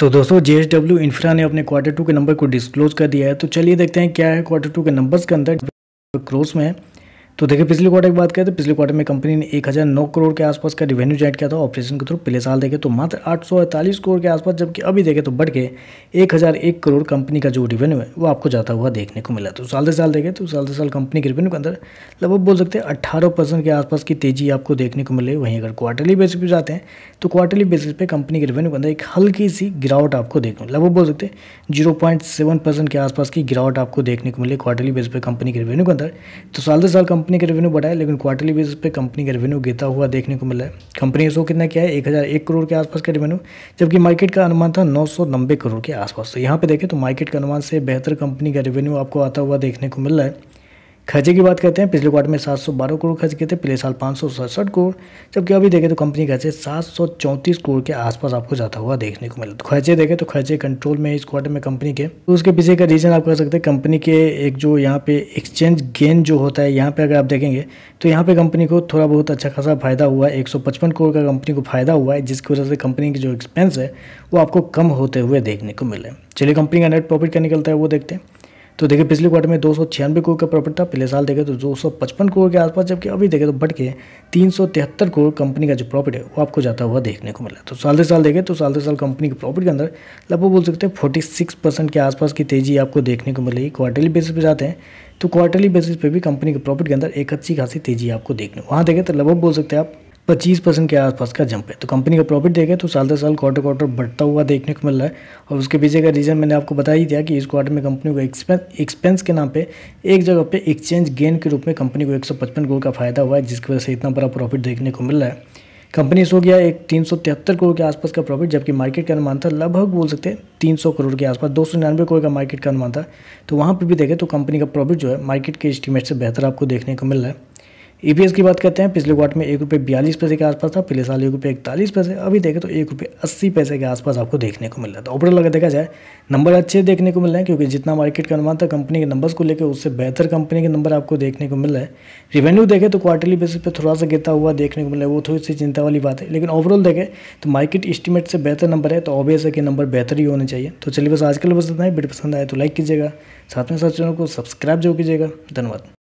तो दोस्तों जे S W infra ने अपने क्वार्टर टू के नंबर को डिस्क्लोज कर दिया है तो चलिए देखते हैं क्या है क्वार्टर टू के नंबर्स के अंदर क्रोस में है तो देखिए पिछले क्वार्टर की बात करें तो पिछले क्वार्टर में कंपनी ने एक हज़ार नौ करोड़ के आसपास का रिवेन्यू जैट किया था ऑपरेशन के थ्रू पिछले साल देखे तो मात्र आठ सौ अड़तालीस करोड़ के आसपास जबकि अभी देखें तो बढ़ के एक हज़ार एक करोड़ कंपनी का जो रिवेन्यू है वो आपको जाता हुआ देखने को मिला तो साल दर साल देखें तो साल दर साल कंपनी के रिवेन्यू के अंदर लगभग बोल सकते हैं अट्ठारह के आसपास की तेज़ी आपको देखने को मिले वहीं अगर क्वार्टरली बेसिस पर जाते हैं तो क्वार्टरली बेसिस पर कंपनी के रिवेन्यू के अंदर एक हल्की सी गिरावट आपको देखने लगभग बोल सकते हैं जीरो के आसपास की गिरावट आपको देखने को मिले क्वार्टरली बेसिस पर कंपनी के रिवेन्यू के अंदर तो साल दर साल कंपनी कंपनी का रेवेन्यू बढ़ा है लेकिन क्वार्टरली बेसिस पे कंपनी का रेवेन्यू गिरता हुआ देखने को मिला है कंपनी इसको कितना क्या है एक हज़ार एक करोड़ के आसपास का रेवेन्यू जबकि मार्केट का अनुमान था नौ सौ नब्बे करोड़ के आसपास तो यहाँ पे देखें तो मार्केट के अनुमान से बेहतर कंपनी का रेवेन्यू आपको आता हुआ देखने को मिल रहा है खर्चे की बात करते हैं पिछले क्वार्टर में 712 करोड़ खर्च किए थे पिछले साल पाँच करोड़ जबकि अभी देखें तो कंपनी खर्चे सात करोड़ के आसपास आपको जाता हुआ देखने को मिला तो खर्चे देखें तो खर्चे कंट्रोल में इस क्वार्टर में कंपनी के तो उसके पीछे का रीज़न आप कह सकते हैं कंपनी के एक जो यहाँ पे एक्सचेंज गेन जो होता है यहाँ पर अगर आप देखेंगे तो यहाँ पर कंपनी को थोड़ा बहुत अच्छा खासा फायदा हुआ है एक करोड़ का कंपनी को फायदा हुआ है जिसकी वजह से कंपनी की जो एक्सपेंस है वो आपको कम होते हुए देखने को मिले चलिए कंपनी का नेट प्रॉफिट क्या निकलता है वो देखते हैं तो देखिए पिछले क्वार्टर में दो सौ करोड़ का प्रॉफिट था पिछले साल देखें तो दो सौ पचपन करोड़ के आसपास जबकि अभी देखें तो बढ़ के तीन सौ तिहत्तर करोड़ कंपनी का जो प्रॉफिट है वो आपको जाता हुआ देखने को मिला तो साल दर साल देखें तो साल दर साल कंपनी के प्रॉफिट के अंदर लगभग बोल सकते हैं फोर्टी सिक्स परसेंट के आसपास की तेज़ी आपको देखने को मिलेगी क्वार्टरली बेसिस पर जाते हैं तो क्वार्टरली बेसिस पर भी कंपनी के प्रॉफिट के अंदर एक अच्छी खासी तेज़ी आपको देखने वहाँ देखें तो लगभग बोल सकते हैं आप पच्चीस परसेंट के आसपास का जंप है तो कंपनी का प्रॉफिट देखें तो साल दर साल क्वार्टर क्वार्टर बढ़ता हुआ देखने को मिल रहा है और उसके पीछे का रीज़न मैंने आपको बता ही दिया कि इस क्वार्टर में कंपनी को एक्सपेंस एक्सपेंस के नाम पे एक जगह पे एक्सचेंज गेन के रूप में कंपनी को 155 करोड़ का फायदा हुआ है जिसकी वजह से इतना बड़ा प्रॉफिट देखने को मिल रहा है कंपनी सो गया एक तीन करोड़ के आसपास का प्रॉफिट जबकि मार्केट का अनुमान था लगभग बोल सकते हैं 300 करोड़ के आसपास दो करोड़ का मार्केट का अनुमान था तो वहाँ पर भी देखें तो कंपनी का प्रॉफिट जो है मार्केट के एस्टीमेट से बेहतर आपको देखने को मिल रहा है ई e की बात करते हैं पिछले क्वार्टर में एक रुपये बयालीस पैसे के आसपास था पिछले साल एक रुपये इकतालीस पैसे अभी देखें तो एक रुपये अस्सी पैसे के आसपास आपको देखने को मिल रहा था ओवरऑल तो अगर देखा जाए नंबर अच्छे देखने को मिल रहे हैं क्योंकि जितना मार्केट का अनुमान था कंपनी के नंबर्स को लेकर उससे बेहतर कंपनी के नंबर आपको देखने को मिल रहा है रिवेन्यू देखें तो क्वार्टरली बेसिस पर थोड़ा सा गिरता हुआ देखने को रहा है वो थोड़ी सी चिंता वाली बात है लेकिन ओवरऑल देखें तो मार्केट इस्टीमेट से बेहतर नंबर है तो ऑब्वियस है कि नंबर बेहतर ही होने चाहिए तो चलिए बस आजकल बस इतना ही वीडियो पसंद आए तो लाइक कीजिएगा साथ में साथ चैनल को सब्सक्राइब जो कीजिएगा धन्यवाद